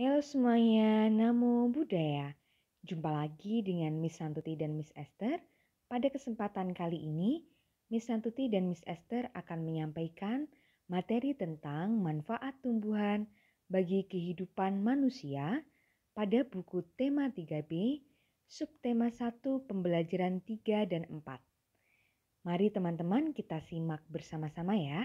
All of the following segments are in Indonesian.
Halo semuanya, Namo budaya. Jumpa lagi dengan Miss Santuti dan Miss Esther. Pada kesempatan kali ini, Miss Santuti dan Miss Esther akan menyampaikan materi tentang manfaat tumbuhan bagi kehidupan manusia pada buku tema 3B, subtema 1 pembelajaran 3 dan 4. Mari teman-teman kita simak bersama-sama ya.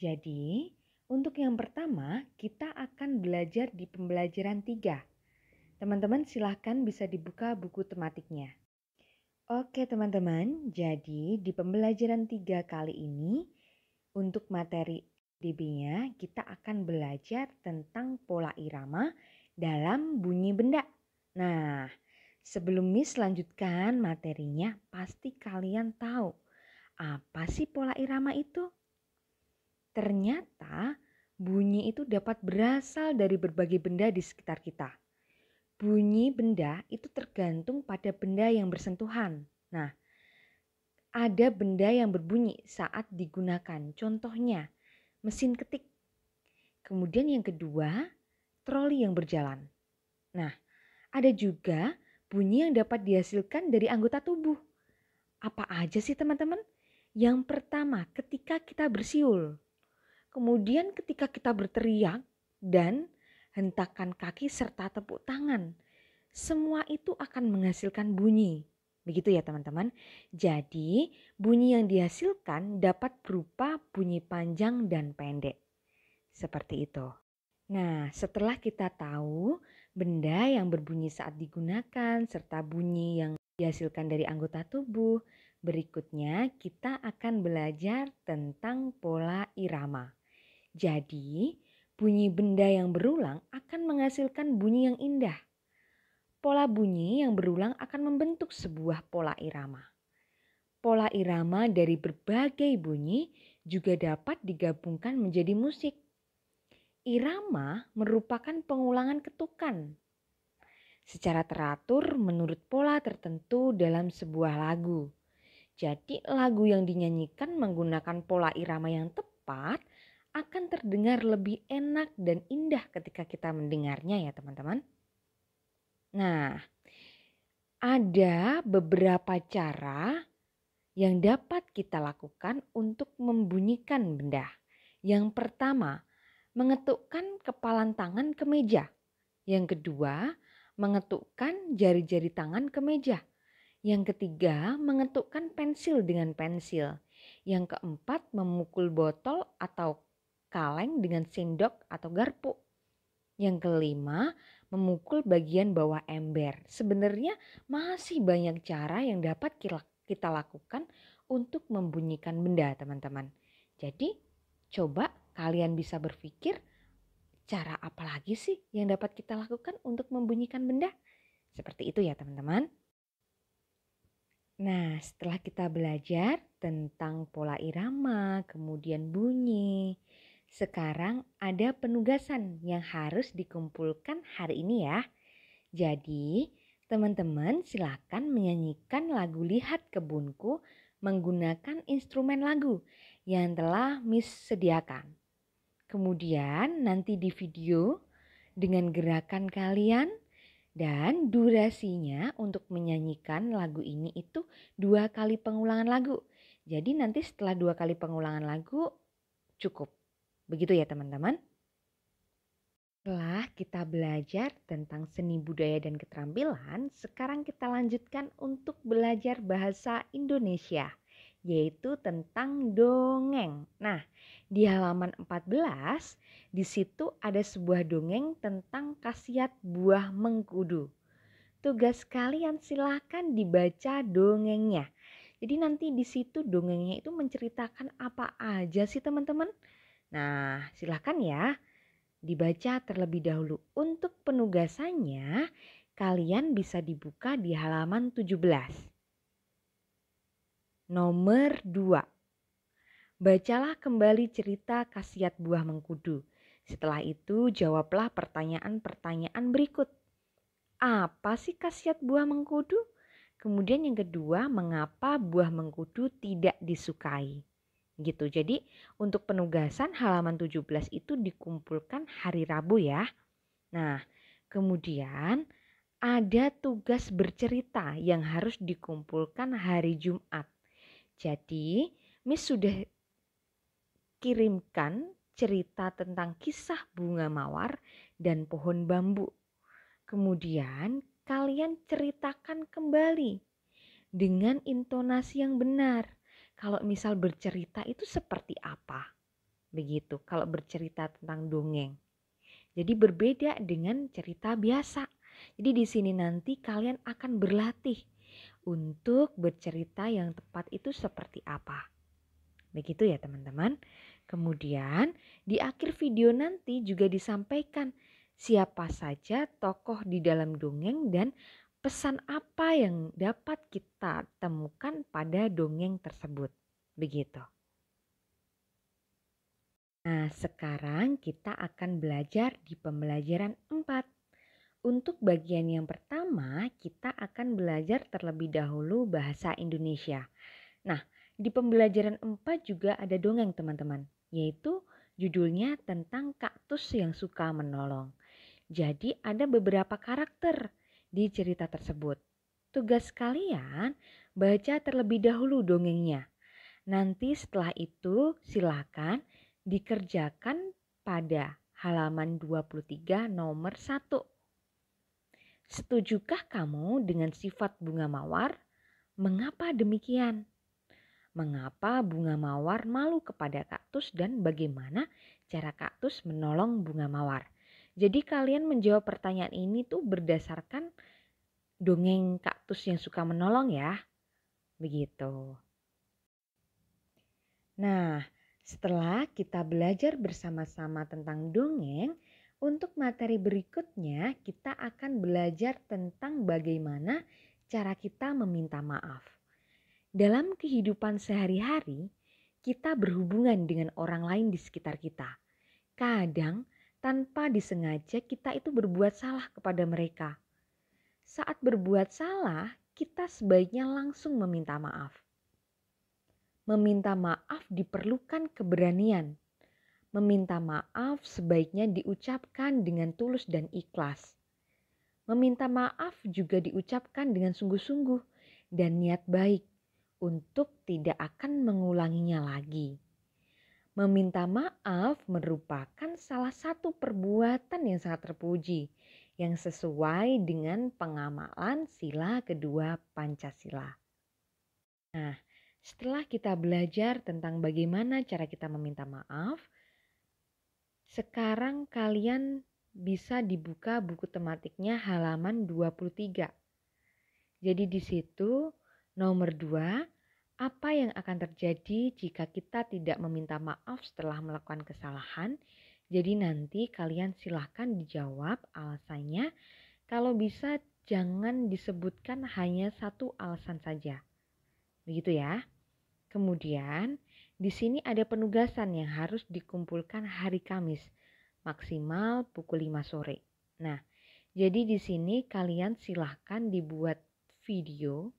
Jadi, untuk yang pertama, kita akan belajar di pembelajaran 3. Teman-teman silahkan bisa dibuka buku tematiknya. Oke teman-teman, jadi di pembelajaran 3 kali ini untuk materi DB-nya kita akan belajar tentang pola irama dalam bunyi benda. Nah, sebelum Miss lanjutkan materinya, pasti kalian tahu apa sih pola irama itu? Ternyata bunyi itu dapat berasal dari berbagai benda di sekitar kita. Bunyi benda itu tergantung pada benda yang bersentuhan. Nah, ada benda yang berbunyi saat digunakan. Contohnya, mesin ketik. Kemudian yang kedua, troli yang berjalan. Nah, ada juga bunyi yang dapat dihasilkan dari anggota tubuh. Apa aja sih teman-teman? Yang pertama, ketika kita bersiul. Kemudian ketika kita berteriak dan hentakan kaki serta tepuk tangan, semua itu akan menghasilkan bunyi. Begitu ya teman-teman. Jadi bunyi yang dihasilkan dapat berupa bunyi panjang dan pendek. Seperti itu. Nah setelah kita tahu benda yang berbunyi saat digunakan serta bunyi yang dihasilkan dari anggota tubuh, berikutnya kita akan belajar tentang pola irama. Jadi, bunyi benda yang berulang akan menghasilkan bunyi yang indah. Pola bunyi yang berulang akan membentuk sebuah pola irama. Pola irama dari berbagai bunyi juga dapat digabungkan menjadi musik. Irama merupakan pengulangan ketukan secara teratur menurut pola tertentu dalam sebuah lagu. Jadi, lagu yang dinyanyikan menggunakan pola irama yang tepat akan terdengar lebih enak dan indah ketika kita mendengarnya ya teman-teman. Nah, ada beberapa cara yang dapat kita lakukan untuk membunyikan benda. Yang pertama, mengetukkan kepalan tangan ke meja. Yang kedua, mengetukkan jari-jari tangan ke meja. Yang ketiga, mengetukkan pensil dengan pensil. Yang keempat, memukul botol atau kaleng dengan sendok atau garpu. Yang kelima, memukul bagian bawah ember. Sebenarnya masih banyak cara yang dapat kita lakukan untuk membunyikan benda, teman-teman. Jadi, coba kalian bisa berpikir cara apa lagi sih yang dapat kita lakukan untuk membunyikan benda? Seperti itu ya, teman-teman. Nah, setelah kita belajar tentang pola irama, kemudian bunyi, sekarang ada penugasan yang harus dikumpulkan hari ini ya. Jadi, teman-teman silakan menyanyikan lagu Lihat Kebunku menggunakan instrumen lagu yang telah Miss sediakan. Kemudian nanti di video dengan gerakan kalian dan durasinya untuk menyanyikan lagu ini itu dua kali pengulangan lagu. Jadi nanti setelah dua kali pengulangan lagu cukup. Begitu ya teman-teman. Setelah kita belajar tentang seni budaya dan keterampilan, sekarang kita lanjutkan untuk belajar bahasa Indonesia, yaitu tentang dongeng. Nah, di halaman 14, di situ ada sebuah dongeng tentang khasiat buah mengkudu. Tugas kalian silahkan dibaca dongengnya. Jadi nanti di situ dongengnya itu menceritakan apa aja sih teman-teman? Nah, silahkan ya dibaca terlebih dahulu. Untuk penugasannya, kalian bisa dibuka di halaman 17. Nomor 2. Bacalah kembali cerita khasiat buah mengkudu. Setelah itu jawablah pertanyaan-pertanyaan berikut. Apa sih khasiat buah mengkudu? Kemudian yang kedua, mengapa buah mengkudu tidak disukai? gitu. Jadi untuk penugasan halaman 17 itu dikumpulkan hari Rabu ya. Nah, kemudian ada tugas bercerita yang harus dikumpulkan hari Jumat. Jadi, Miss sudah kirimkan cerita tentang kisah bunga mawar dan pohon bambu. Kemudian, kalian ceritakan kembali dengan intonasi yang benar kalau misal bercerita itu seperti apa begitu kalau bercerita tentang dongeng jadi berbeda dengan cerita biasa jadi di sini nanti kalian akan berlatih untuk bercerita yang tepat itu seperti apa begitu ya teman-teman kemudian di akhir video nanti juga disampaikan siapa saja tokoh di dalam dongeng dan pesan apa yang dapat kita temukan pada dongeng tersebut. Begitu. Nah, sekarang kita akan belajar di pembelajaran 4. Untuk bagian yang pertama, kita akan belajar terlebih dahulu bahasa Indonesia. Nah, di pembelajaran 4 juga ada dongeng teman-teman, yaitu judulnya tentang kaktus yang suka menolong. Jadi ada beberapa karakter di cerita tersebut. Tugas kalian baca terlebih dahulu dongengnya. Nanti setelah itu silakan dikerjakan pada halaman 23 nomor 1. Setujukah kamu dengan sifat bunga mawar? Mengapa demikian? Mengapa bunga mawar malu kepada kaktus dan bagaimana cara kaktus menolong bunga mawar? Jadi kalian menjawab pertanyaan ini tuh berdasarkan dongeng kaktus yang suka menolong ya. Begitu. Nah, setelah kita belajar bersama-sama tentang dongeng, untuk materi berikutnya kita akan belajar tentang bagaimana cara kita meminta maaf. Dalam kehidupan sehari-hari, kita berhubungan dengan orang lain di sekitar kita. Kadang tanpa disengaja kita itu berbuat salah kepada mereka saat berbuat salah, kita sebaiknya langsung meminta maaf. Meminta maaf diperlukan keberanian. Meminta maaf sebaiknya diucapkan dengan tulus dan ikhlas. Meminta maaf juga diucapkan dengan sungguh-sungguh dan niat baik untuk tidak akan mengulanginya lagi. Meminta maaf merupakan salah satu perbuatan yang sangat terpuji yang sesuai dengan pengamalan sila kedua Pancasila. Nah, setelah kita belajar tentang bagaimana cara kita meminta maaf, sekarang kalian bisa dibuka buku tematiknya halaman 23. Jadi di situ nomor 2, apa yang akan terjadi jika kita tidak meminta maaf setelah melakukan kesalahan? Jadi nanti kalian silahkan dijawab alasannya. Kalau bisa jangan disebutkan hanya satu alasan saja. Begitu ya. Kemudian di sini ada penugasan yang harus dikumpulkan hari Kamis maksimal pukul 5 sore. Nah, jadi di sini kalian silahkan dibuat video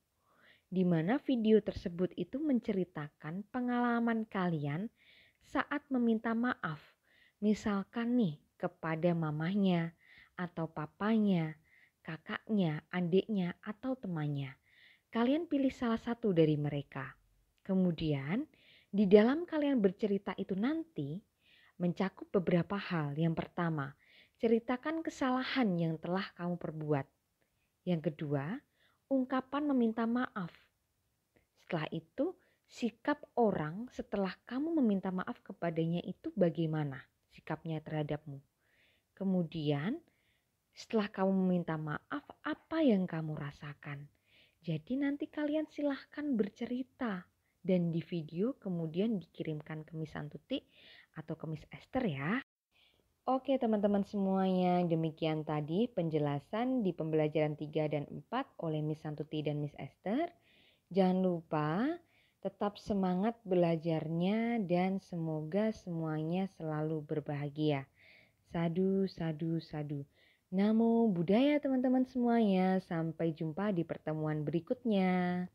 di mana video tersebut itu menceritakan pengalaman kalian saat meminta maaf Misalkan nih kepada mamahnya atau papanya, kakaknya, adiknya, atau temannya. Kalian pilih salah satu dari mereka. Kemudian, di dalam kalian bercerita itu nanti mencakup beberapa hal. Yang pertama, ceritakan kesalahan yang telah kamu perbuat. Yang kedua, ungkapan meminta maaf. Setelah itu, sikap orang setelah kamu meminta maaf kepadanya itu bagaimana? sikapnya terhadapmu. Kemudian, setelah kamu meminta maaf, apa yang kamu rasakan? Jadi, nanti kalian silahkan bercerita dan di video kemudian dikirimkan ke Miss Antuti atau ke Miss Esther ya. Oke teman-teman semuanya, demikian tadi penjelasan di pembelajaran 3 dan 4 oleh Miss Santuti dan Miss Esther. Jangan lupa Tetap semangat belajarnya dan semoga semuanya selalu berbahagia. Sadu, sadu, sadu. Namo budaya teman-teman semuanya. Sampai jumpa di pertemuan berikutnya.